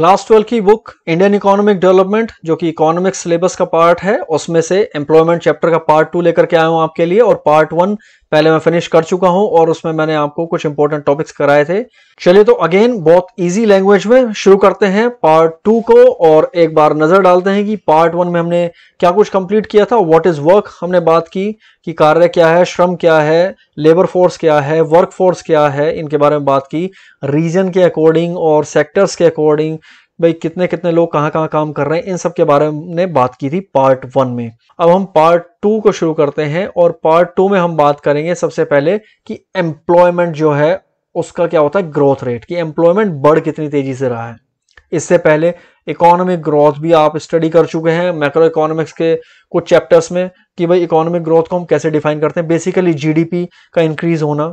class twelve की book Indian economic development जो कि इकोनॉमिक्स सिलेबस का पार्ट है उसमें से एम्प्लॉयमेंट चैप्टर का पार्ट टू लेकर के आया हूं आपके लिए और पार्ट वन पहले मैं फिनिश कर चुका हूं और उसमें मैंने आपको कुछ इंपॉर्टेंट टॉपिक्स कराए थे चलिए तो अगेन बहुत इजी लैंग्वेज में शुरू करते हैं पार्ट टू को और एक बार नजर डालते हैं कि पार्ट वन में हमने क्या कुछ कंप्लीट किया था व्हाट इज वर्क हमने बात की कि कार्य क्या है श्रम क्या है लेबर फोर्स क्या है वर्क फोर्स क्या है इनके बारे में बात की रीजन के अकॉर्डिंग और सेक्टर्स के अकॉर्डिंग भाई कितने कितने लोग कहाँ कहाँ काम कर रहे हैं इन सब के बारे में बात की थी पार्ट वन में अब हम पार्ट टू को शुरू करते हैं और पार्ट टू में हम बात करेंगे सबसे पहले कि एम्प्लॉयमेंट जो है उसका क्या होता है ग्रोथ रेट कि एम्प्लॉयमेंट बढ़ कितनी तेजी से रहा है इससे पहले इकोनॉमिक ग्रोथ भी आप स्टडी कर चुके हैं मैक्रो इकोनॉमिक्स के कुछ चैप्टर्स में कि भाई इकोनॉमिक ग्रोथ को हम कैसे डिफाइन करते हैं बेसिकली जीडीपी का इंक्रीज होना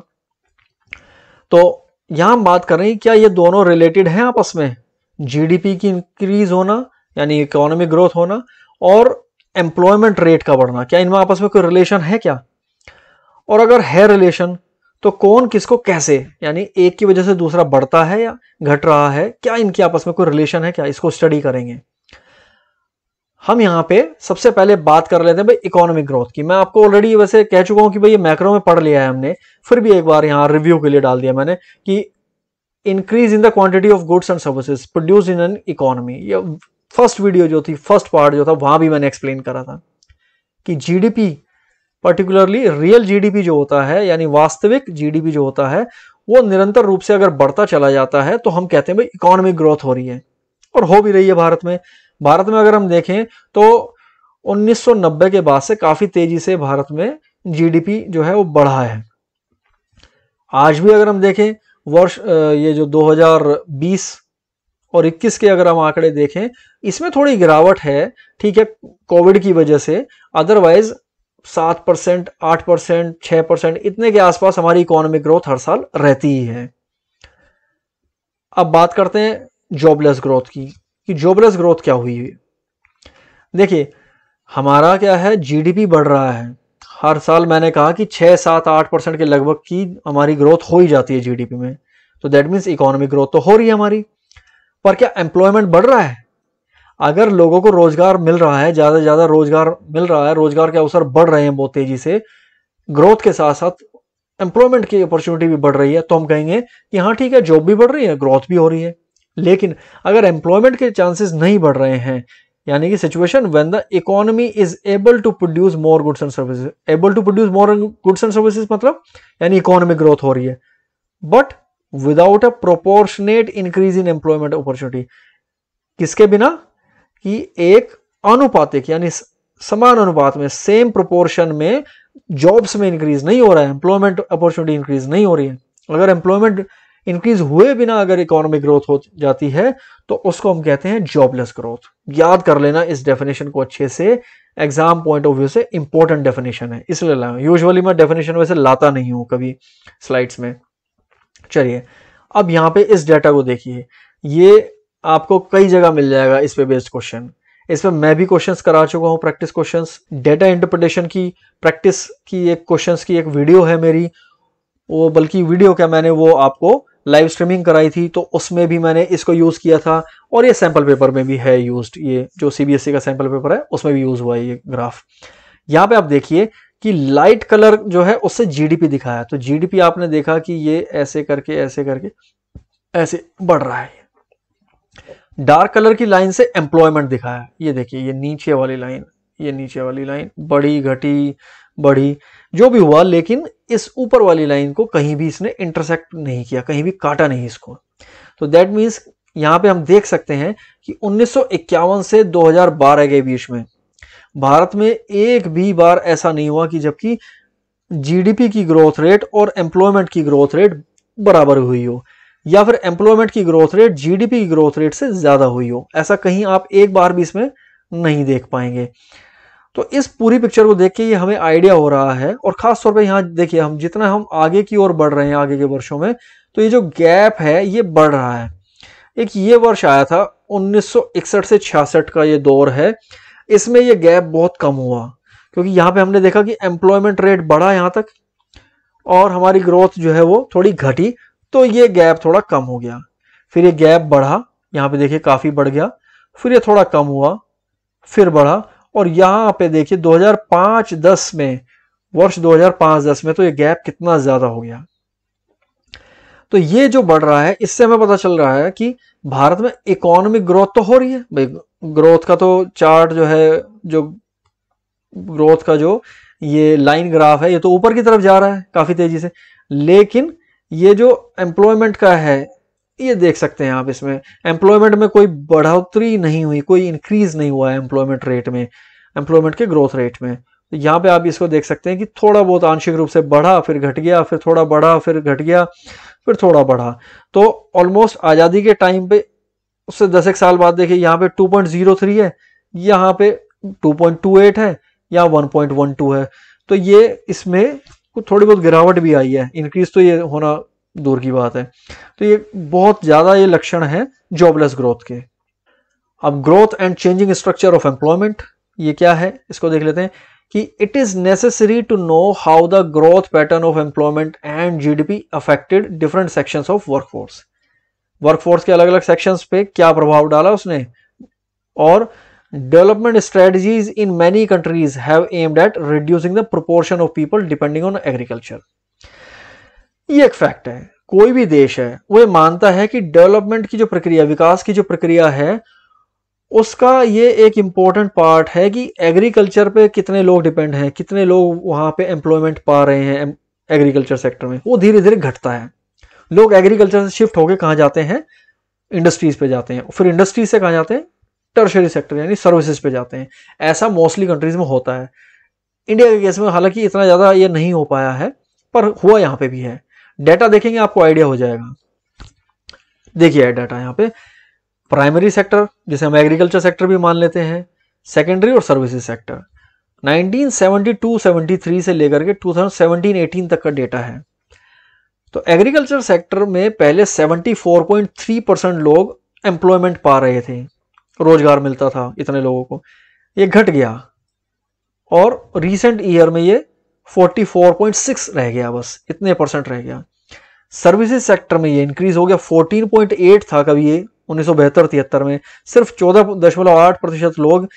तो यहां हम बात कर रहे हैं क्या ये दोनों रिलेटेड हैं आपस में जीडीपी की इंक्रीज होना यानी इकोनॉमिक ग्रोथ होना और एम्प्लॉयमेंट रेट का बढ़ना क्या इनमें आपस में कोई रिलेशन है क्या और अगर है रिलेशन तो कौन किसको कैसे यानी एक की वजह से दूसरा बढ़ता है या घट रहा है क्या इनके आपस में कोई रिलेशन है क्या इसको स्टडी करेंगे हम यहां पे सबसे पहले बात कर लेते हैं भाई इकोनॉमिक ग्रोथ की मैं आपको ऑलरेडी वैसे कह चुका हूँ कि भाई ये मैक्रो में पढ़ लिया है हमने फिर भी एक बार यहाँ रिव्यू के लिए डाल दिया मैंने कि increase in the quantity of goods and services produce in an economy ये फर्स्ट वीडियो जो थी फर्स्ट पार्ट जो था वहां भी मैंने एक्सप्लेन करा था कि जीडीपी पर्टिकुलरली रियल जीडीपी जो होता है यानी वास्तविक जीडीपी जो होता है वो निरंतर रूप से अगर बढ़ता चला जाता है तो हम कहते हैं भाई इकोनॉमिक ग्रोथ हो रही है और हो भी रही है भारत में भारत में अगर हम देखें तो 1990 के बाद से काफी तेजी से भारत में जीडीपी जो है वो बढ़ा है आज भी अगर हम देखें वर्ष ये जो 2020 और 21 के अगर हम आंकड़े देखें इसमें थोड़ी गिरावट है ठीक है कोविड की वजह से अदरवाइज सात परसेंट आठ परसेंट छह परसेंट इतने के आसपास हमारी इकोनॉमिक ग्रोथ हर साल रहती ही है अब बात करते हैं जॉबलेस ग्रोथ की कि जॉबलेस ग्रोथ क्या हुई देखिए हमारा क्या है जीडीपी बढ़ रहा है हर साल मैंने कहा कि छः सात आठ परसेंट के लगभग की हमारी ग्रोथ हो ही जाती है जीडीपी में तो दैट मीन्स इकोनॉमिक ग्रोथ तो हो रही है हमारी पर क्या एम्प्लॉयमेंट बढ़ रहा है अगर लोगों को रोजगार मिल रहा है ज़्यादा से ज़्यादा रोजगार मिल रहा है रोजगार के अवसर बढ़ रहे हैं बहुत तेज़ी से ग्रोथ के साथ साथ एम्प्लॉयमेंट की अपॉर्चुनिटी भी बढ़ रही है तो हम कहेंगे कि हाँ ठीक है जॉब भी बढ़ रही है ग्रोथ भी हो रही है लेकिन अगर एम्प्लॉयमेंट के चांसेस नहीं बढ़ रहे हैं यानी कि situation when the economy is able to produce more goods and services able to produce more goods and services मतलब यानी इकोनॉमिक ग्रोथ हो रही है but without a proportionate increase in employment opportunity किसके बिना कि एक अनुपातिक यानी समान अनुपात में सेम प्रोपोर्शन में जॉब्स में इंक्रीज नहीं हो रहा है एम्प्लॉयमेंट अपॉर्चुनिटी इंक्रीज नहीं हो रही है अगर एम्प्लॉयमेंट इंक्रीज हुए बिना अगर इकोनॉमिक ग्रोथ हो जाती है तो उसको हम कहते हैं जॉबलेस ग्रोथ याद कर लेना इस डेफिनेशन को अच्छे से एग्जाम पॉइंट ऑफ व्यू से इंपॉर्टेंट डेफिनेशन है इसलिए लाया यूजुअली मैं डेफिनेशन वैसे लाता नहीं हूं कभी स्लाइड्स में चलिए अब यहाँ पे इस डाटा को देखिए ये आपको कई जगह मिल जाएगा इस पे बेस्ड क्वेश्चन इसमें मैं भी क्वेश्चंस करा चुका हूं प्रैक्टिस क्वेश्चंस डेटा इंटरप्रिटेशन की प्रैक्टिस की एक क्वेश्चंस की एक वीडियो है मेरी वो बल्कि वीडियो क्या मैंने वो आपको लाइव स्ट्रीमिंग कराई थी तो उसमें भी मैंने इसको यूज़ किया था और ये सैम्पल पेपर में भी है यूज ये जो सी e का सैम्पल पेपर है उसमें भी यूज़ हुआ है ये ग्राफ यहाँ पर आप देखिए कि लाइट कलर जो है उससे जीडीपी दिखाया तो जीडीपी आपने देखा कि ये ऐसे करके ऐसे करके ऐसे बढ़ रहा है डार्क कलर की लाइन से एम्प्लॉयमेंट दिखाया ये देखिए ये नीचे वाली लाइन ये नीचे वाली लाइन बड़ी घटी बढ़ी जो भी हुआ लेकिन इस ऊपर वाली लाइन को कहीं भी इसने इंटरसेक्ट नहीं किया कहीं भी काटा नहीं इसको तो दैट मीन्स यहाँ पे हम देख सकते हैं कि 1951 से 2012 के बीच में भारत में एक भी बार ऐसा नहीं हुआ कि जबकि जीडीपी की ग्रोथ रेट और एम्प्लॉयमेंट की ग्रोथ रेट बराबर हुई हो या फिर एम्प्लॉयमेंट की ग्रोथ रेट जीडीपी की ग्रोथ रेट से ज़्यादा हुई हो ऐसा कहीं आप एक बार भी इसमें नहीं देख पाएंगे तो इस पूरी पिक्चर को देख के ये हमें आइडिया हो रहा है और खास तौर पे यहाँ देखिए हम जितना हम आगे की ओर बढ़ रहे हैं आगे के वर्षों में तो ये जो गैप है ये बढ़ रहा है एक ये वर्ष आया था 1961 से 66 का ये दौर है इसमें ये गैप बहुत कम हुआ क्योंकि यहाँ पे हमने देखा कि एम्प्लॉयमेंट रेट बढ़ा यहाँ तक और हमारी ग्रोथ जो है वो थोड़ी घटी तो ये गैप थोड़ा कम हो गया फिर ये गैप बढ़ा यहाँ पे देखिए काफ़ी बढ़ गया फिर ये थोड़ा कम हुआ फिर बढ़ा और यहां पे देखिए 2005-10 में वर्ष 2005-10 में तो ये गैप कितना ज़्यादा हो गया तो ये जो बढ़ रहा है इससे हमें पता चल रहा है कि भारत में इकोनॉमिक ग्रोथ तो हो रही है भाई ग्रोथ का तो चार्ट जो है जो ग्रोथ का जो ये लाइन ग्राफ है ये तो ऊपर की तरफ जा रहा है काफ़ी तेज़ी से लेकिन ये जो एम्प्लॉयमेंट का है ये देख सकते हैं आप इसमें एम्प्लॉयमेंट में कोई बढ़ोतरी नहीं हुई कोई इंक्रीज नहीं हुआ है एम्प्लॉयमेंट रेट में एम्प्लॉयमेंट के ग्रोथ रेट में तो यहाँ पे आप इसको देख सकते हैं कि थोड़ा बहुत आंशिक रूप से बढ़ा फिर घट गया फिर थोड़ा बढ़ा फिर घट गया फिर थोड़ा बढ़ा तो ऑलमोस्ट आज़ादी के टाइम पे उससे दस एक साल बाद देखिए यहाँ पे 2.03 है यहाँ पे 2.28 है यहाँ 1.12 है तो ये इसमें थोड़ी बहुत गिरावट भी आई है इंक्रीज तो ये होना दूर की बात है तो ये बहुत ज़्यादा ये लक्षण है जॉबलेस ग्रोथ के अब growth and changing structure of employment ये क्या है इसको देख लेते हैं कि it is necessary to know how the growth pattern of employment and GDP affected different sections of workforce workforce के अलग अलग सेक्शंस पे क्या प्रभाव डाला उसने और development strategies in many countries have aimed at reducing the proportion of people depending on agriculture ये एक फैक्ट है कोई भी देश है वो ये मानता है कि डेवलपमेंट की जो प्रक्रिया विकास की जो प्रक्रिया है उसका ये एक इम्पॉर्टेंट पार्ट है कि एग्रीकल्चर पे कितने लोग डिपेंड हैं कितने लोग वहाँ पे एम्प्लॉयमेंट पा रहे हैं एग्रीकल्चर सेक्टर में वो धीरे धीरे घटता है लोग एग्रीकल्चर से शिफ्ट होकर कहाँ जाते हैं इंडस्ट्रीज पे जाते हैं फिर इंडस्ट्रीज से कहाँ जाते हैं टर्शरी सेक्टर यानी सर्विसेज पे जाते हैं ऐसा मोस्टली कंट्रीज में होता है इंडिया के केस में हालांकि इतना ज़्यादा ये नहीं हो पाया है पर हुआ यहाँ पे भी है डेटा देखेंगे आपको आइडिया हो जाएगा देखिए डाटा यहाँ पे प्राइमरी सेक्टर जिसे हम एग्रीकल्चर सेक्टर भी मान लेते हैं सेकेंडरी और सर्विसेज सेक्टर 1972-73 से लेकर के 2017-18 तक का डेटा है तो एग्रीकल्चर सेक्टर में पहले 74.3 परसेंट लोग एम्प्लॉयमेंट पा रहे थे रोजगार मिलता था इतने लोगों को ये घट गया और रिसेंट ईयर में ये 44.6 रह गया बस इतने परसेंट रह गया सर्विसेज सेक्टर में ये इंक्रीज हो गया 14.8 था कभी ये उन्नीस सौ में सिर्फ चौदह दशमलव आठ प्रतिशत लोग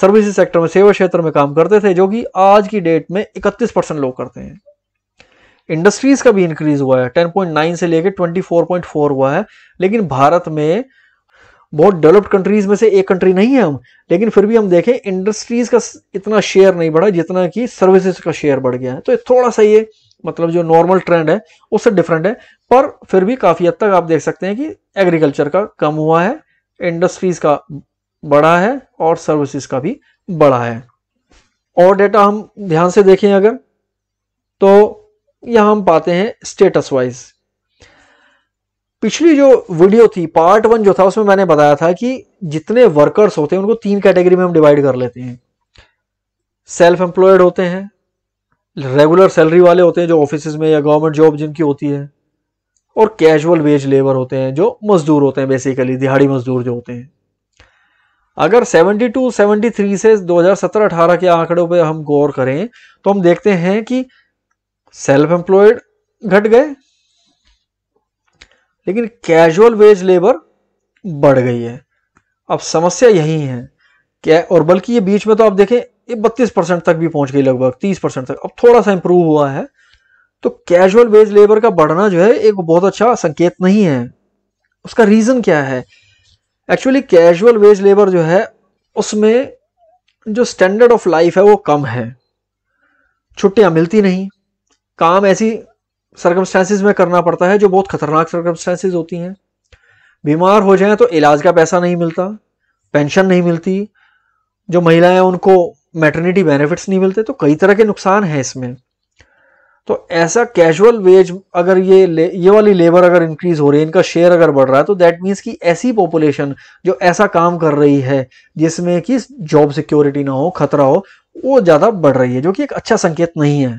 सर्विसेज सेक्टर में सेवा क्षेत्र में काम करते थे जो कि आज की डेट में 31 परसेंट लोग करते हैं इंडस्ट्रीज का भी इंक्रीज हुआ है 10.9 से लेकर 24.4 हुआ है लेकिन भारत में बहुत डेवलप्ड कंट्रीज में से एक कंट्री नहीं है हम लेकिन फिर भी हम देखें इंडस्ट्रीज का इतना शेयर नहीं बढ़ा जितना कि सर्विसेज का शेयर बढ़ गया है तो थोड़ा सा ये मतलब जो नॉर्मल ट्रेंड है उससे डिफरेंट है पर फिर भी काफ़ी हद तक आप देख सकते हैं कि एग्रीकल्चर का कम हुआ है इंडस्ट्रीज का बढ़ा है और सर्विसेज का भी बढ़ा है और डेटा हम ध्यान से देखें अगर तो यहां हम पाते हैं स्टेटस वाइज पिछली जो वीडियो थी पार्ट वन जो था उसमें मैंने बताया था कि जितने वर्कर्स होते हैं उनको तीन कैटेगरी में हम डिवाइड कर लेते हैं सेल्फ एम्प्लॉयड होते हैं रेगुलर सैलरी वाले होते हैं जो ऑफिस में या गवर्नमेंट जॉब जिनकी होती है और कैजुअल वेज लेबर होते हैं जो मजदूर होते हैं बेसिकली दिहाड़ी मजदूर जो होते हैं अगर 72, 73 से 2017-18 के आंकड़ों पर हम गौर करें तो हम देखते हैं कि सेल्फ एम्प्लॉयड घट गए लेकिन कैजुअल वेज लेबर बढ़ गई है अब समस्या यही है क्या और बल्कि ये बीच में तो आप देखें ये बत्तीस परसेंट तक भी पहुंच गई लगभग तीस परसेंट तक अब थोड़ा सा इंप्रूव हुआ है तो कैजुअल वेज लेबर का बढ़ना जो है एक बहुत अच्छा संकेत नहीं है उसका रीज़न क्या है एक्चुअली कैजुअल वेज लेबर जो है उसमें जो स्टैंडर्ड ऑफ लाइफ है वो कम है छुट्टियां मिलती नहीं काम ऐसी सर्कमस्टेंसेज में करना पड़ता है जो बहुत खतरनाक सर्कमस्टेंसेज होती हैं बीमार हो जाए तो इलाज का पैसा नहीं मिलता पेंशन नहीं मिलती जो महिलाएं उनको मैटर्निटी बेनिफिट्स नहीं मिलते तो कई तरह के नुकसान हैं इसमें तो ऐसा कैजुअल वेज अगर ये ले, ये वाली लेबर अगर इंक्रीज हो रही है इनका शेयर अगर बढ़ रहा है तो दैट मीन्स कि ऐसी पॉपुलेशन जो ऐसा काम कर रही है जिसमें कि जॉब सिक्योरिटी ना हो खतरा हो वो ज़्यादा बढ़ रही है जो कि एक अच्छा संकेत नहीं है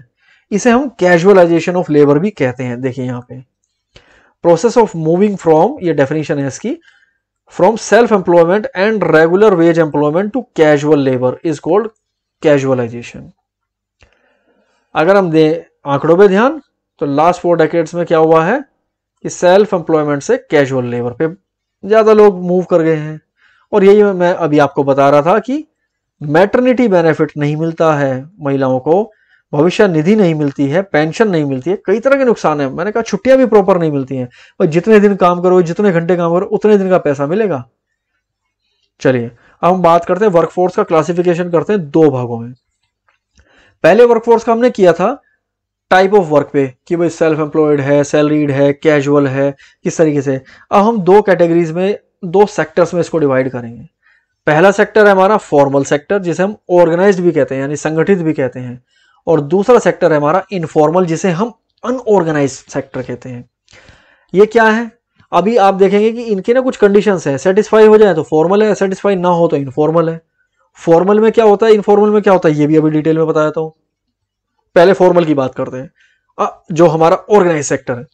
इसे हम कैजुअलाइजेशन ऑफ लेबर भी कहते हैं देखिए यहाँ पे प्रोसेस ऑफ मूविंग फ्रॉम ये डेफिनेशन है इसकी from self employment and regular wage employment to casual labour is called casualisation अगर हम दें आंकड़ों पे ध्यान तो लास्ट फोर डेकेड्स में क्या हुआ है कि सेल्फ एम्प्लॉयमेंट से कैजुअल लेबर पे ज़्यादा लोग मूव कर गए हैं और यही मैं अभी आपको बता रहा था कि मैटर्निटी बेनिफिट नहीं मिलता है महिलाओं को भविष्य निधि नहीं मिलती है पेंशन नहीं मिलती है कई तरह के नुकसान है मैंने कहा छुट्टियां भी प्रॉपर नहीं मिलती हैं और जितने दिन काम करो जितने घंटे काम करो उतने दिन का पैसा मिलेगा चलिए अब हम बात करते हैं वर्कफोर्स का क्लासिफिकेशन करते हैं दो भागों में पहले वर्कफोर्स का हमने किया था टाइप ऑफ वर्क पे कि भाई सेल्फ एम्प्लॉयड है सैलरीड है कैजुअल है किस तरीके से अब हम दो कैटेगरीज में दो सेक्टर्स में इसको डिवाइड करेंगे पहला सेक्टर है हमारा फॉर्मल सेक्टर जिसे हम ऑर्गेनाइज्ड भी कहते हैं यानी संगठित भी कहते हैं और दूसरा सेक्टर है हमारा इनफॉर्मल जिसे हम अनऑर्गेनाइज सेक्टर कहते हैं ये क्या है अभी आप देखेंगे कि इनके ना कुछ कंडीशंस हैं सेटिस्फाई हो जाए तो फॉर्मल है सेटिस्फाई ना हो तो इनफॉर्मल है फॉर्मल में क्या होता है इनफॉर्मल में क्या होता है ये भी अभी डिटेल में बता देता पहले फॉर्मल की बात करते हैं जो हमारा ऑर्गेनाइज सेक्टर है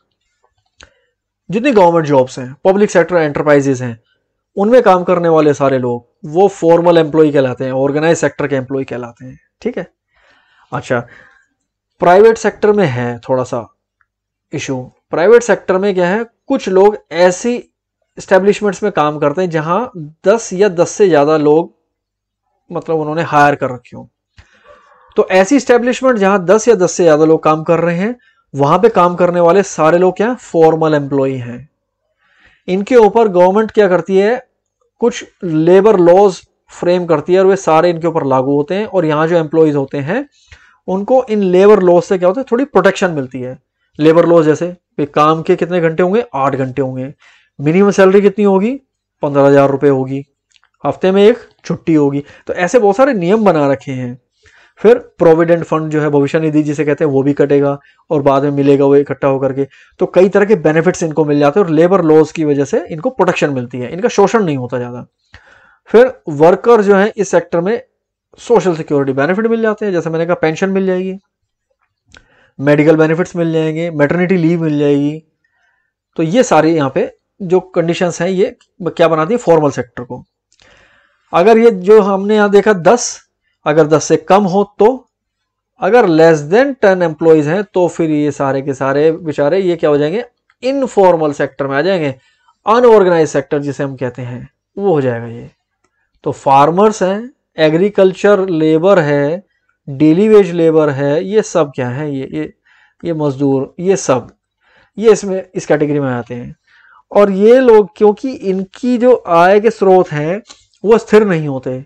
जितनी गवर्नमेंट जॉब्स हैं पब्लिक सेक्टर एंटरप्राइजेस हैं उनमें काम करने वाले सारे लोग वो फॉर्मल एम्प्लॉय कहलाते हैं ऑर्गेनाइज सेक्टर के एम्प्लॉय कहलाते हैं ठीक है अच्छा प्राइवेट सेक्टर में है थोड़ा सा इशू प्राइवेट सेक्टर में क्या है कुछ लोग ऐसी इस्टेब्लिशमेंट्स में काम करते हैं जहां 10 या 10 से ज़्यादा लोग मतलब उन्होंने हायर कर रखे हों तो ऐसी इस्टेब्लिशमेंट जहां 10 या 10 से ज़्यादा लोग काम कर रहे हैं वहां पे काम करने वाले सारे लोग क्या फॉर्मल एम्प्लॉय हैं इनके ऊपर गवर्नमेंट क्या करती है कुछ लेबर लॉज फ्रेम करती है और वे सारे इनके ऊपर लागू होते हैं और यहाँ जो एम्प्लॉयज होते हैं उनको इन लेबर लॉज से क्या होता है थोड़ी प्रोटेक्शन मिलती है लेबर लॉज जैसे काम के कितने घंटे होंगे आठ घंटे होंगे मिनिमम सैलरी कितनी होगी पंद्रह हजार रुपये होगी हफ्ते में एक छुट्टी होगी तो ऐसे बहुत सारे नियम बना रखे हैं फिर प्रोविडेंट फंड जो है भविष्य निधि जिसे कहते हैं वो भी कटेगा और बाद में मिलेगा वो इकट्ठा होकर के तो कई तरह के बेनिफिट्स इनको मिल जाते हैं और लेबर लॉज की वजह से इनको प्रोटेक्शन मिलती है इनका शोषण नहीं होता ज़्यादा फिर वर्कर जो है इस सेक्टर में सोशल सिक्योरिटी बेनिफिट मिल जाते हैं जैसे मैंने कहा पेंशन मिल जाएगी मेडिकल बेनिफिट्स मिल जाएंगे मेटर्निटी लीव मिल जाएगी तो ये सारे यहाँ पे जो कंडीशंस हैं ये क्या बनाती है फॉर्मल सेक्टर को अगर ये जो हमने यहाँ देखा दस अगर दस से कम हो तो अगर लेस देन टेन एम्प्लॉयज हैं तो फिर ये सारे के सारे बेचारे ये क्या हो जाएंगे इनफॉर्मल सेक्टर में आ जाएंगे अनऑर्गेनाइज सेक्टर जिसे हम कहते हैं वो हो जाएगा ये तो फार्मर्स हैं एग्रीकल्चर लेबर है डेली वेज लेबर है ये सब क्या है ये ये ये मज़दूर ये सब ये इसमें इस कैटेगरी में आते हैं और ये लोग क्योंकि इनकी जो आय के स्रोत हैं वो स्थिर नहीं होते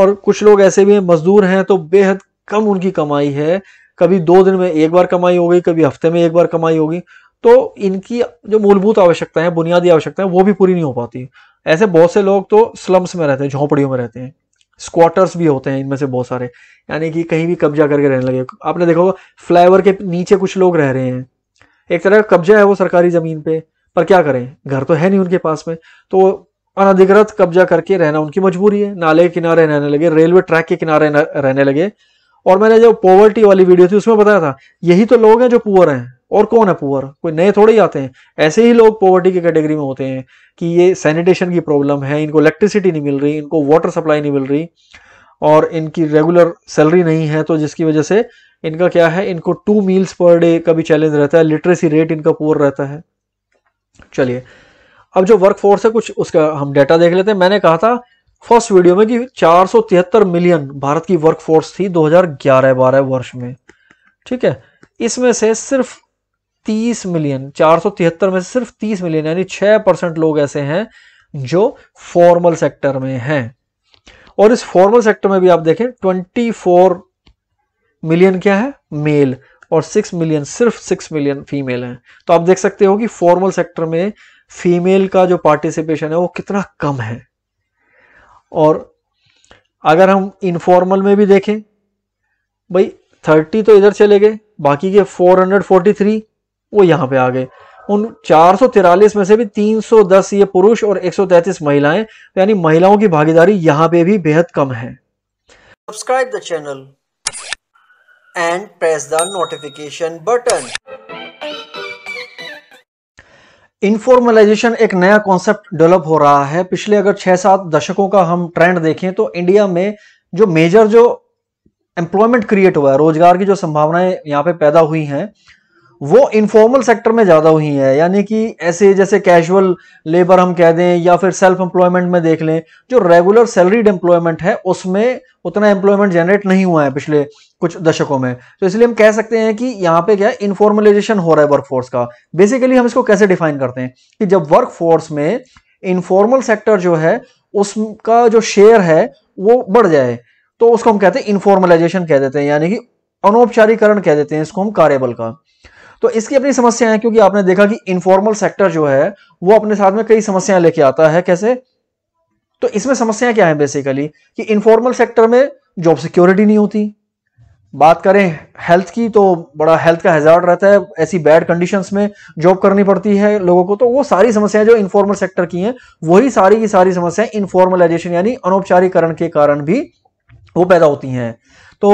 और कुछ लोग ऐसे भी हैं मजदूर हैं तो बेहद कम उनकी कमाई है कभी दो दिन में एक बार कमाई होगी कभी हफ्ते में एक बार कमाई होगी तो इनकी जो मूलभूत आवश्यकता है बुनियादी आवश्यकता है वो भी पूरी नहीं हो पाती ऐसे बहुत से लोग तो स्लम्स में रहते हैं झोंपड़ियों में रहते हैं स्क्वाटर्स भी होते हैं इनमें से बहुत सारे यानी कि कहीं भी कब्जा करके रहने लगे आपने देखा होगा फ्लाईओवर के नीचे कुछ लोग रह रहे हैं एक तरह का कब्जा है वो सरकारी ज़मीन पे पर क्या करें घर तो है नहीं उनके पास में तो अनधिकृत कब्जा करके रहना उनकी मजबूरी है नाले के किनारे रहने लगे रेलवे ट्रैक के किनारे रहने लगे और मैंने जो पॉवर्टी वाली वीडियो थी उसमें बताया था यही तो लोग हैं जो पुअर हैं और कौन है पुअर कोई नए थोड़े ही आते हैं ऐसे ही लोग पॉवर्टी की कैटेगरी में होते हैं कि ये सैनिटेशन की प्रॉब्लम है इनको इलेक्ट्रिसिटी नहीं मिल रही इनको वाटर सप्लाई नहीं मिल रही और इनकी रेगुलर सैलरी नहीं है तो जिसकी वजह से इनका क्या है इनको टू मील्स पर डे का भी चैलेंज रहता है लिटरेसी रेट इनका पुअर रहता है चलिए अब जो वर्क फोर्स है कुछ उसका हम डेटा देख लेते हैं मैंने कहा था फर्स्ट वीडियो में कि चार मिलियन भारत की वर्क फोर्स थी 2011-12 वर्ष में ठीक है इसमें से सिर्फ तीस मिलियन चार में से सिर्फ तीस मिलियन यानी छह परसेंट लोग ऐसे हैं जो फॉर्मल सेक्टर में हैं और इस फॉर्मल सेक्टर में भी आप देखें 24 मिलियन क्या है मेल और 6 मिलियन सिर्फ 6 मिलियन फीमेल हैं तो आप देख सकते हो कि फॉर्मल सेक्टर में फीमेल का जो पार्टिसिपेशन है वो कितना कम है और अगर हम इनफॉर्मल में भी देखें भाई 30 तो इधर चले गए बाकी के थ्री वो यहाँ पे आ गए उन चार में से भी 310 ये पुरुष और 133 महिलाएं यानी महिलाओं की भागीदारी यहां पे भी बेहद कम है subscribe the channel and press the notification button informalisation एक नया कॉन्सेप्ट डेवलप हो रहा है पिछले अगर छह सात दशकों का हम ट्रेंड देखें तो इंडिया में जो मेजर जो एम्प्लॉयमेंट क्रिएट हुआ है रोजगार की जो संभावनाएं यहाँ पे पैदा हुई हैं वो इनफॉर्मल सेक्टर में ज़्यादा हुई है यानी कि ऐसे जैसे कैजुअल लेबर हम कह दें या फिर सेल्फ एम्प्लॉयमेंट में देख लें जो रेगुलर सैलरीड एम्प्लॉयमेंट है उसमें उतना एम्प्लॉयमेंट जनरेट नहीं हुआ है पिछले कुछ दशकों में तो इसलिए हम कह सकते हैं कि यहाँ पे क्या इन्फॉर्मलाइजेशन इनफॉर्मलाइजेशन हो रहा है वर्कफोर्स का बेसिकली हम इसको कैसे डिफाइन करते हैं कि जब वर्कफोर्स में इनफॉर्मल सेक्टर जो है उसका जो शेयर है वो बढ़ जाए तो उसको हम कहते हैं इनफॉर्मलाइजेशन कह देते हैं यानी कि अनौपचारीकरण कह देते हैं इसको हम कार्यबल का तो इसकी अपनी समस्या है क्योंकि आपने देखा कि इनफॉर्मल सेक्टर जो है वो अपने साथ में कई समस्याएं लेके आता है कैसे तो इसमें समस्या क्या है बेसिकली कि इनफॉर्मल सेक्टर में जॉब सिक्योरिटी नहीं होती बात करें हेल्थ की तो बड़ा हेल्थ का हेजार्ड रहता है ऐसी बैड कंडीशंस में जॉब करनी पड़ती है लोगों को तो वो सारी समस्याएं जो इनफॉर्मल सेक्टर की हैं वही सारी की सारी समस्याएं इनफॉर्मलाइजेशन यानी अनौपचारीकरण के कारण भी वो पैदा होती हैं तो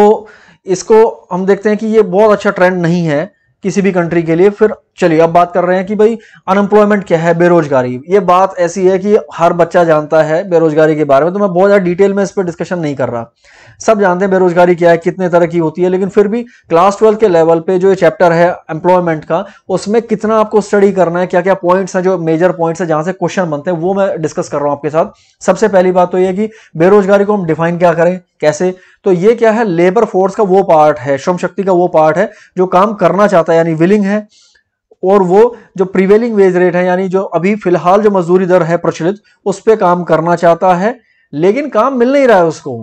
इसको हम देखते हैं कि ये बहुत अच्छा ट्रेंड नहीं है किसी भी कंट्री के लिए फिर चलिए अब बात कर रहे हैं कि भाई अनएम्प्लॉयमेंट क्या है बेरोजगारी ये बात ऐसी है कि हर बच्चा जानता है बेरोजगारी के बारे में तो मैं बहुत ज़्यादा डिटेल में इस पर डिस्कशन नहीं कर रहा सब जानते हैं बेरोजगारी क्या है कितने तरह की होती है लेकिन फिर भी क्लास ट्वेल्व के लेवल पे जो ये चैप्टर है एम्प्लॉयमेंट का उसमें कितना आपको स्टडी करना है क्या क्या पॉइंट्स हैं जो मेजर पॉइंट्स हैं जहाँ से क्वेश्चन बनते हैं वो मैं डिस्कस कर रहा हूँ आपके साथ सबसे पहली बात तो ये कि बेरोजगारी को हम डिफाइन क्या करें कैसे तो ये क्या है लेबर फोर्स का वो पार्ट है श्रम शक्ति का वो पार्ट है जो काम करना चाहता है यानी विलिंग है और वो जो प्रिवेलिंग वेज रेट है यानी जो अभी फिलहाल जो मजदूरी दर है प्रचलित उस पर काम करना चाहता है लेकिन काम मिल नहीं रहा है उसको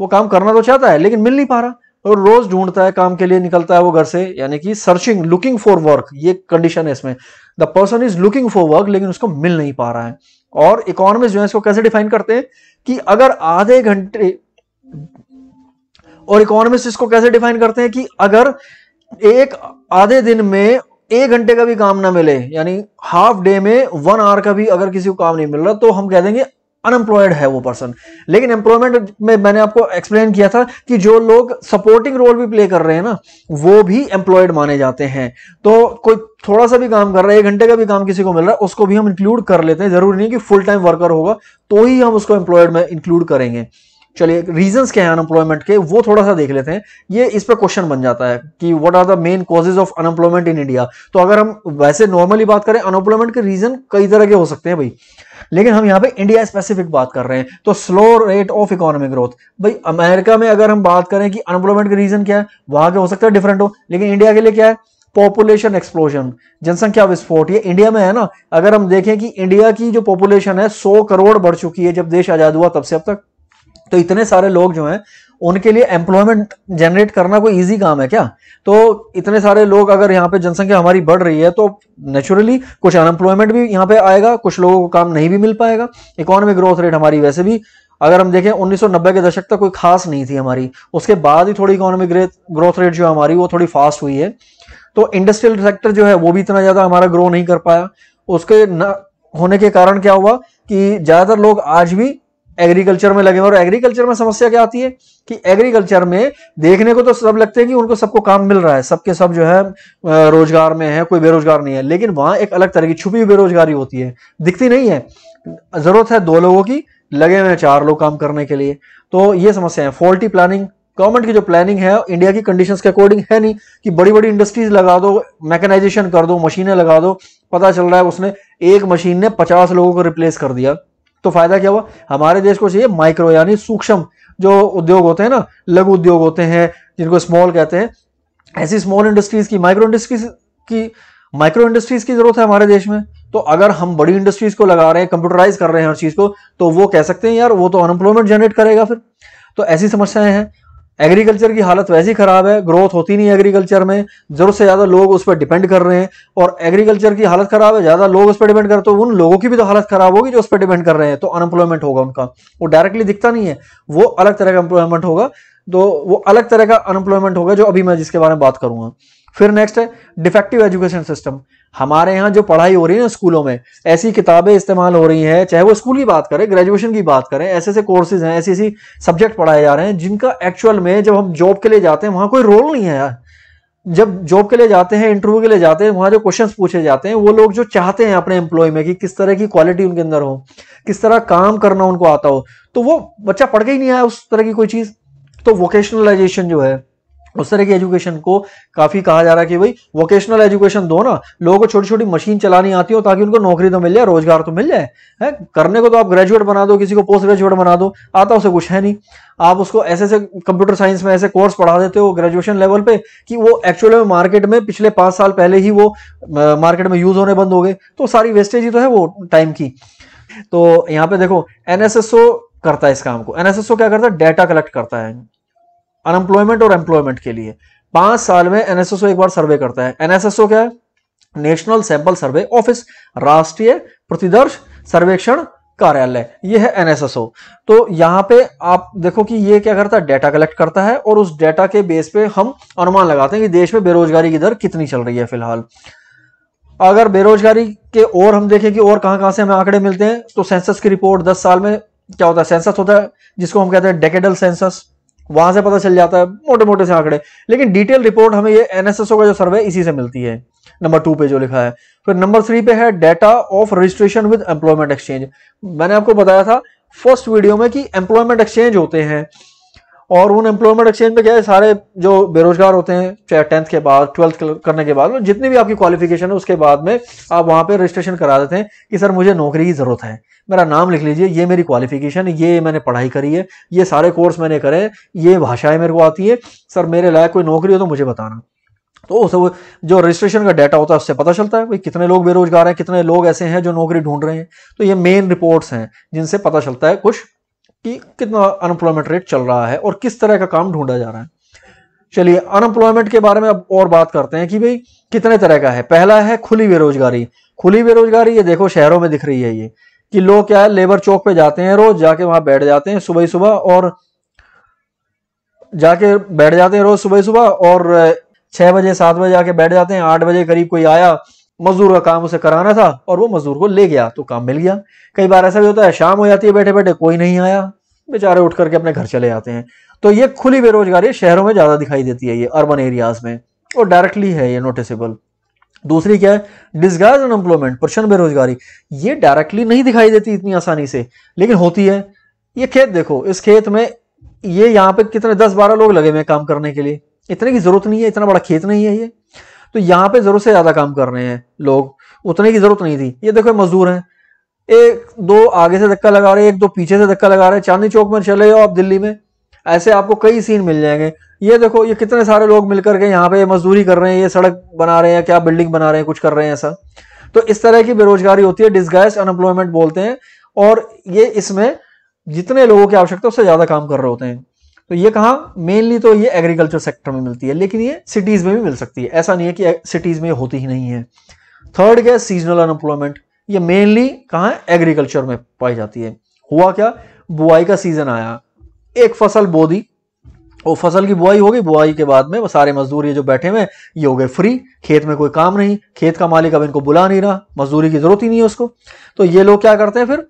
वो काम करना तो चाहता है लेकिन मिल नहीं पा रहा और रोज ढूंढता है काम के लिए निकलता है वो घर से यानी कि सर्चिंग लुकिंग फॉर वर्क ये कंडीशन है इसमें the person is looking for work लेकिन उसको मिल नहीं पा रहा है और इकोनॉमिस्ट जो है इसको कैसे डिफाइन करते हैं कि अगर आधे घंटे और इकोनॉमिस्ट इसको कैसे डिफाइन करते हैं कि अगर एक आधे दिन में एक घंटे का भी काम ना मिले यानी हाफ डे में वन आवर का भी अगर किसी को काम नहीं मिल रहा तो हम कह देंगे अनएम्प्लॉयड है वो पर्सन लेकिन एम्प्लॉयमेंट में मैंने आपको एक्सप्लेन किया था कि जो लोग सपोर्टिंग रोल भी प्ले कर रहे हैं ना वो भी एम्प्लॉयड माने जाते हैं तो कोई थोड़ा सा भी काम कर रहा है एक घंटे का भी काम किसी को मिल रहा है उसको भी हम इंक्लूड कर लेते हैं जरूरी नहीं कि फुल टाइम वर्कर होगा तो ही हम उसको एम्प्लॉयड में इंक्लूड करेंगे चलिए रीजंस क्या है अनएम्प्लॉयमेंट के वो थोड़ा सा देख लेते हैं ये इस पर क्वेश्चन बन जाता है कि what are the main causes of unemployment in India तो अगर हम वैसे नॉर्मली बात करें अनएम्प्लॉयमेंट के रीजन कई तरह के हो सकते हैं भाई लेकिन हम यहाँ पे इंडिया स्पेसिफिक बात कर रहे हैं तो slow rate of economic growth भाई अमेरिका में अगर हम बात करें कि अनएम्प्लॉयमेंट के रीजन क्या है वहां के हो सकता है डिफरेंट हो लेकिन इंडिया के लिए क्या है पॉपुलेशन एक्सप्लोजन जनसंख्या विस्फोट ये इंडिया में है ना अगर हम देखें कि इंडिया की जो पॉपुलेशन है 100 करोड़ बढ़ चुकी है जब देश आजाद हुआ तब से अब तक तो इतने सारे लोग जो हैं उनके लिए एम्प्लॉयमेंट जनरेट करना कोई इजी काम है क्या तो इतने सारे लोग अगर यहाँ पे जनसंख्या हमारी बढ़ रही है तो नेचुरली कुछ अनएम्प्लॉयमेंट भी यहाँ पे आएगा कुछ लोगों को काम नहीं भी मिल पाएगा इकोनॉमिक ग्रोथ रेट हमारी वैसे भी अगर हम देखें 1990 के दशक तक कोई खास नहीं थी हमारी उसके बाद ही थोड़ी इकोनॉमिक ग्रोथ रेट जो हमारी वो थोड़ी फास्ट हुई है तो इंडस्ट्रियल सेक्टर जो है वो भी इतना ज़्यादा हमारा ग्रो नहीं कर पाया उसके न होने के कारण क्या हुआ कि ज़्यादातर लोग आज भी एग्रीकल्चर में लगे और एग्रीकल्चर में समस्या क्या आती है कि एग्रीकल्चर में देखने को तो सब लगते हैं कि उनको सबको काम मिल रहा है सबके सब जो है रोजगार में है कोई बेरोजगार नहीं है लेकिन वहां एक अलग तरह की छुपी हुई बेरोजगारी होती है दिखती नहीं है जरूरत है दो लोगों की लगे हुए हैं चार लोग काम करने के लिए तो ये समस्या है फॉल्टी प्लानिंग गवर्नमेंट की जो प्लानिंग है इंडिया की कंडीशन के अकॉर्डिंग है नहीं कि बड़ी बड़ी इंडस्ट्रीज लगा दो मैकेनाइजेशन कर दो मशीनें लगा दो पता चल रहा है उसने एक मशीन ने पचास लोगों को रिप्लेस कर दिया तो फायदा क्या हुआ हमारे देश को चाहिए माइक्रो यानी सूक्ष्म जो उद्योग होते हैं ना लघु उद्योग होते हैं जिनको स्मॉल कहते हैं ऐसी स्मॉल इंडस्ट्रीज की माइक्रो इंडस्ट्रीज की माइक्रो इंडस्ट्रीज की जरूरत है हमारे देश में तो अगर हम बड़ी इंडस्ट्रीज को लगा रहे हैं कंप्यूटराइज कर रहे हैं हर चीज को तो वो कह सकते हैं यार वो तो अनएम्प्लॉयमेंट जनरेट करेगा फिर तो ऐसी समस्याएं हैं एग्रीकल्चर की हालत वैसी ख़राब है ग्रोथ होती नहीं एग्रीकल्चर में ज़रूरत से ज़्यादा लोग उस पर डिपेंड कर रहे हैं और एग्रीकल्चर की हालत ख़राब है ज़्यादा लोग उस पर डिपेंड करते हैं तो उन लोगों की भी तो हालत ख़राब होगी जो उस पर डिपेंड कर रहे हैं तो अनएम्प्लॉयमेंट होगा उनका वो डायरेक्टली दिखता नहीं है वो अलग तरह का एम्प्लॉयमेंट होगा तो वो अलग तरह का अनएम्प्लॉयमेंट होगा जो अभी मैं जिसके बारे में बात करूंगा फिर नेक्स्ट है डिफेक्टिव एजुकेशन सिस्टम हमारे यहाँ जो पढ़ाई हो रही है ना स्कूलों में ऐसी किताबें इस्तेमाल हो रही हैं चाहे वो स्कूल की बात करें ग्रेजुएशन की बात करें ऐसे ऐसे कोर्सेज हैं ऐसी ऐसी सब्जेक्ट पढ़ाए जा रहे हैं जिनका एक्चुअल में जब हम जॉब के लिए जाते हैं वहाँ कोई रोल नहीं है यार जब जॉब के लिए जाते हैं इंटरव्यू के लिए जाते हैं वहाँ जो क्वेश्चन पूछे जाते हैं वो लोग जो चाहते हैं अपने एम्प्लॉय में कि किस तरह की क्वालिटी उनके अंदर हो किस तरह काम करना उनको आता हो तो वो बच्चा पढ़ के ही नहीं आया उस तरह की कोई चीज़ तो वोकेशनलाइजेशन जो है उस तरह की एजुकेशन को काफी कहा जा रहा है कि भाई वोकेशनल एजुकेशन दो ना लोगों को छोटी छोटी मशीन चलानी आती हो ताकि उनको नौकरी तो मिल जाए रोजगार तो मिल जाए है करने को तो आप ग्रेजुएट बना दो किसी को पोस्ट ग्रेजुएट बना दो आता उसे कुछ है नहीं आप उसको ऐसे ऐसे कंप्यूटर साइंस में ऐसे कोर्स पढ़ा देते हो ग्रेजुएशन लेवल पे कि वो एक्चुअल में मार्केट में पिछले पांच साल पहले ही वो मार्केट में यूज होने बंद हो गए तो सारी वेस्टेज ही तो है वो टाइम की तो यहाँ पे देखो एनएसएसओ करता है इस काम को एनएसएसओ क्या करता है डेटा कलेक्ट करता है अनएम्प्लॉयमेंट और एम्प्लॉयमेंट के लिए पांच साल में एनएसएसओ एक बार सर्वे करता है एनएसएसओ क्या है नेशनल सैंपल सर्वे ऑफिस राष्ट्रीय प्रतिदर्श सर्वेक्षण कार्यालय ये है एनएसएसओ तो यहाँ पे आप देखो कि ये क्या करता है डेटा कलेक्ट करता है और उस डेटा के बेस पे हम अनुमान लगाते हैं कि देश में बेरोजगारी की दर कितनी चल रही है फिलहाल अगर बेरोजगारी के और हम देखें कि और कहां कहां से हमें आंकड़े मिलते हैं तो सेंसस की रिपोर्ट दस साल में क्या होता है सेंसस होता है जिसको हम कहते हैं डेकेडल सेंसस वहां से पता चल जाता है मोटे मोटे से आंकड़े लेकिन डिटेल रिपोर्ट हमें ये एनएसएसओ का जो सर्वे इसी से मिलती है नंबर टू पे जो लिखा है फिर नंबर थ्री पे है data of registration with employment exchange मैंने आपको बताया था फर्स्ट वीडियो में कि एम्प्लॉयमेंट एक्सचेंज होते हैं और उन एम्प्लॉयमेंट एक्सचेंज में क्या है सारे जो बेरोजगार होते हैं चाहे टेंथ के बाद ट्वेल्थ करने के बाद जितनी भी आपकी क्वालिफिकेशन है उसके बाद में आप वहाँ पे रजिस्ट्रेशन करा देते हैं कि सर मुझे नौकरी की ज़रूरत है मेरा नाम लिख लीजिए ये मेरी क्वालिफिकेशन ये मैंने पढ़ाई करी है ये सारे कोर्स मैंने करे ये भाषाएं मेरे को आती है सर मेरे लायक कोई नौकरी हो तो मुझे बताना तो उस जो रजिस्ट्रेशन का डाटा होता है उससे पता चलता है भाई कितने लोग बेरोजगार हैं कितने लोग ऐसे हैं जो नौकरी ढूंढ रहे हैं तो ये मेन रिपोर्ट्स हैं जिनसे पता चलता है कुछ कि कितना अनएम्प्लॉयमेंट रेट चल रहा है और किस तरह का काम ढूंढा जा रहा है चलिए अनएम्प्लॉयमेंट के बारे में अब और बात करते हैं कि भाई कितने तरह का है पहला है खुली बेरोजगारी खुली बेरोजगारी ये देखो शहरों में दिख रही है ये कि लोग क्या है लेबर चौक पे जाते हैं रोज जाके वहां बैठ जाते हैं सुबह सुबह और जाके बैठ जाते हैं रोज सुबह सुबह और छह बजे सात बजे जाके बैठ जाते हैं आठ बजे करीब कोई आया मजदूर का काम उसे कराना था और वो मजदूर को ले गया तो काम मिल गया कई बार ऐसा भी होता है शाम हो जाती है बैठे बैठे कोई नहीं आया बेचारे उठ करके अपने घर चले जाते हैं तो ये खुली बेरोजगारी शहरों में ज़्यादा दिखाई देती है ये अर्बन एरियाज में और डायरेक्टली है ये नोटिसेबल दूसरी क्या है डिस्गाइज अनएम्प्लॉयमेंट प्रचंड बेरोजगारी ये डायरेक्टली नहीं दिखाई देती इतनी आसानी से लेकिन होती है ये खेत देखो इस खेत में ये यहाँ पे कितने दस बारह लोग लगे हुए काम करने के लिए इतने की जरूरत नहीं है इतना बड़ा खेत नहीं है ये तो यहाँ पे जरूरत से ज़्यादा काम कर रहे हैं लोग उतने की ज़रूरत नहीं थी ये देखो मजदूर हैं एक दो आगे से धक्का लगा रहे हैं एक दो पीछे से धक्का लगा रहे हैं चांदनी चौक में चले जाओ आप दिल्ली में ऐसे आपको कई सीन मिल जाएंगे ये देखो ये कितने सारे लोग मिलकर के यहाँ पे मजदूरी कर रहे हैं ये सड़क बना रहे हैं क्या बिल्डिंग बना रहे हैं कुछ कर रहे हैं ऐसा तो इस तरह की बेरोजगारी होती है डिस्गैस अनएम्प्लॉयमेंट बोलते हैं और ये इसमें जितने लोगों की आवश्यकता उससे ज़्यादा काम कर रहे होते हैं तो ये कहा मेनली तो ये एग्रीकल्चर सेक्टर में मिलती है लेकिन ये सिटीज़ में भी मिल सकती है ऐसा नहीं है कि सिटीज़ में होती ही नहीं है थर्ड क्या है सीजनल अनएम्प्लॉयमेंट ये मेनली कहा एग्रीकल्चर में पाई जाती है हुआ क्या बुआई का सीज़न आया एक फसल बो दी और फसल की बुआई होगी बुआई के बाद में सारे मजदूर ये जो बैठे हुए ये हो गए फ्री खेत में कोई काम नहीं खेत का मालिक अब इनको बुला नहीं रहा मजदूरी की जरूरत ही नहीं है उसको तो ये लोग क्या करते हैं फिर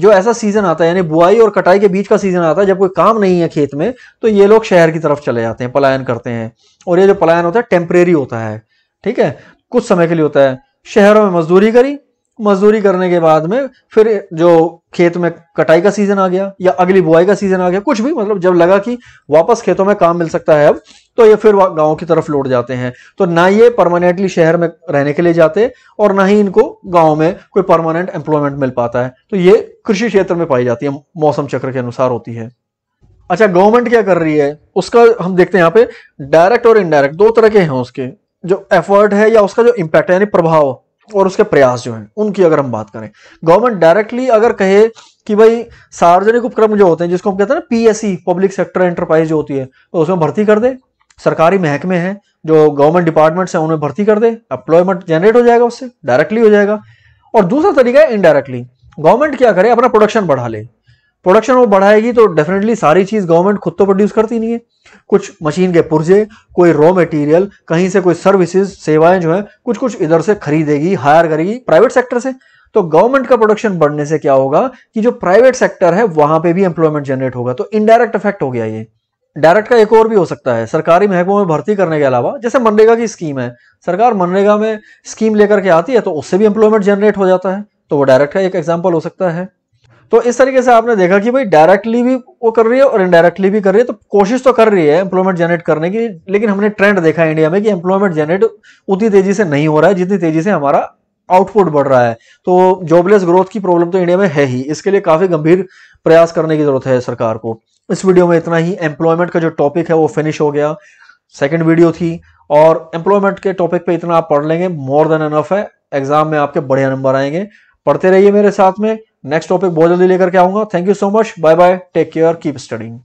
जो ऐसा सीजन आता है यानी बुआई और कटाई के बीच का सीजन आता है जब कोई काम नहीं है खेत में तो ये लोग शहर की तरफ चले जाते हैं पलायन करते हैं और ये जो पलायन होता है टेम्परेरी होता है ठीक है कुछ समय के लिए होता है शहरों में मजदूरी करी मजदूरी करने के बाद में फिर जो खेत में कटाई का सीजन आ गया या अगली बुआई का सीजन आ गया कुछ भी मतलब जब लगा कि वापस खेतों में काम मिल सकता है अब तो ये फिर गाँव की तरफ लौट जाते हैं तो ना ये परमानेंटली शहर में रहने के लिए जाते और ना ही इनको गाँव में कोई परमानेंट एम्प्लॉयमेंट मिल पाता है तो ये कृषि क्षेत्र में पाई जाती है मौसम चक्र के अनुसार होती है अच्छा गवर्नमेंट क्या कर रही है उसका हम देखते हैं यहाँ पे डायरेक्ट और इनडायरेक्ट दो तरह के हैं उसके जो एफर्ट है या उसका जो इम्पैक्ट है यानी प्रभाव और उसके प्रयास जो हैं उनकी अगर हम बात करें गवर्नमेंट डायरेक्टली अगर कहे कि भाई सार्वजनिक उपक्रम जो होते हैं जिसको हम कहते हैं ना पीएससी पब्लिक सेक्टर एंटरप्राइज जो होती है तो उसमें भर्ती कर दे सरकारी महकमे हैं जो गवर्नमेंट डिपार्टमेंट्स हैं उनमें भर्ती कर दे एम्प्लॉयमेंट जनरेट हो जाएगा उससे डायरेक्टली हो जाएगा और दूसरा तरीका है इनडायरेक्टली गवर्नमेंट क्या करे अपना प्रोडक्शन बढ़ा ले प्रोडक्शन वो बढ़ाएगी तो डेफिनेटली सारी चीज़ गवर्नमेंट खुद तो प्रोड्यूस करती नहीं है कुछ मशीन के पुर्जे कोई रॉ मटेरियल कहीं से कोई सर्विसेज सेवाएं जो है कुछ कुछ इधर से खरीदेगी हायर करेगी प्राइवेट सेक्टर से तो गवर्नमेंट का प्रोडक्शन बढ़ने से क्या होगा कि जो प्राइवेट सेक्टर है वहां पे भी एम्प्लॉयमेंट जनरेट होगा तो इनडायरेक्ट इफेक्ट हो गया ये डायरेक्ट का एक और भी हो सकता है सरकारी महकमों में भर्ती करने के अलावा जैसे मनरेगा की स्कीम है सरकार मनरेगा में स्कीम लेकर के आती है तो उससे भी एम्प्लॉयमेंट जनरेट हो जाता है तो वो डायरेक्ट का एक एग्जाम्पल हो सकता है तो इस तरीके से आपने देखा कि भाई डायरेक्टली भी वो कर रही है और इनडायरेक्टली भी कर रही है तो कोशिश तो कर रही है एम्प्लॉयमेंट जनरेट करने की लेकिन हमने ट्रेंड देखा इंडिया में कि एम्प्लॉयमेंट जनरेट उतनी तेजी से नहीं हो रहा है जितनी तेजी से हमारा आउटपुट बढ़ रहा है तो जॉबलेस ग्रोथ की प्रॉब्लम तो इंडिया में है ही इसके लिए काफी गंभीर प्रयास करने की जरूरत है सरकार को इस वीडियो में इतना ही एम्प्लॉयमेंट का जो टॉपिक है वो फिनिश हो गया सेकेंड वीडियो थी और एम्प्लॉयमेंट के टॉपिक पे इतना आप पढ़ लेंगे मोर देन एनफ है एग्जाम में आपके बढ़िया नंबर आएंगे पढ़ते रहिए मेरे साथ में नेक्स्ट टॉपिक बहुत जल्दी लेकर के आऊंगा thank you so much bye bye take care keep studying